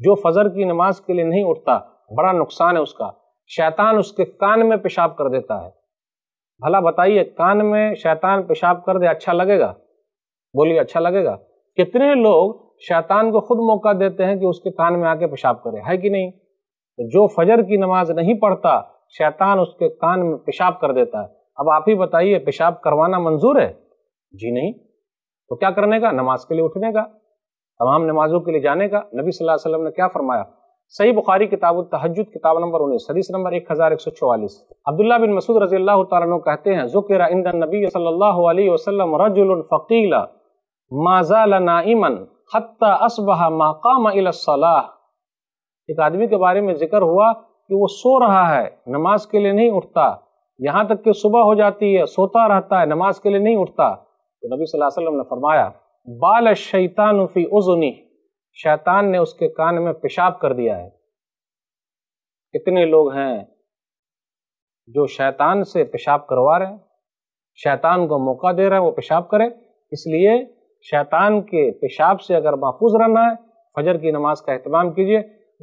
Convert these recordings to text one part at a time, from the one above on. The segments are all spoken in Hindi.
जो फजर की नमाज के लिए नहीं उठता बड़ा नुकसान है उसका शैतान उसके कान में पेशाब कर देता है भला बताइए कान में शैतान पेशाब कर दे अच्छा लगेगा बोलिए अच्छा लगेगा कितने लोग शैतान को खुद मौका देते हैं कि उसके कान में आके पेशाब करे है कि नहीं तो जो फजर की नमाज नहीं पढ़ता शैतान उसके कान में पेशाब कर देता है अब आप ही बताइए पेशाब करवाना मंजूर है जी नहीं तो क्या करने का नमाज के लिए उठने का तमाम नमाजों के लिए जाने का नबी सल्लल्लाहु अलैहि वसल्लम ने क्या फरमाया सही बुखारी किताब तहजद किताब नंबर उन्नीस हदीस नंबर एक हज़ार एक सौ चौवालीस अब्दुल्ला बिन मसूद रजी अल्लाह तु कहते हैं जुकर इंद नबी सल्लल्लाहु अलैहि वसल्लम रजुल रजुलफ़ीला माजाल नाइमन हत्ता असबह माकाम सलाह एक आदमी के बारे में जिक्र हुआ कि वो सो रहा है नमाज के लिए नहीं उठता यहाँ तक कि सुबह हो जाती है सोता रहता है नमाज के लिए नहीं उठता तो नबी सल्लल्लाहु अलैहि वसल्लम ने फरमाया बाल शैतानफ़ी उजनी शैतान ने उसके कान में पेशाब कर दिया है कितने लोग हैं जो शैतान से पेशाब करवा रहे हैं शैतान को मौका दे रहे हैं वो पेशाब करे इसलिए शैतान के पेशाब से अगर महफूज रहना है फजर की नमाज का अहतमाम कीजिए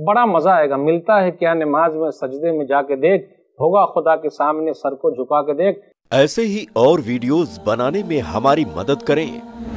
बड़ा मज़ा आएगा मिलता है क्या नमाज में सजदे में जाके देख होगा खुदा के सामने सर को झुका के देख ऐसे ही और वीडियोस बनाने में हमारी मदद करें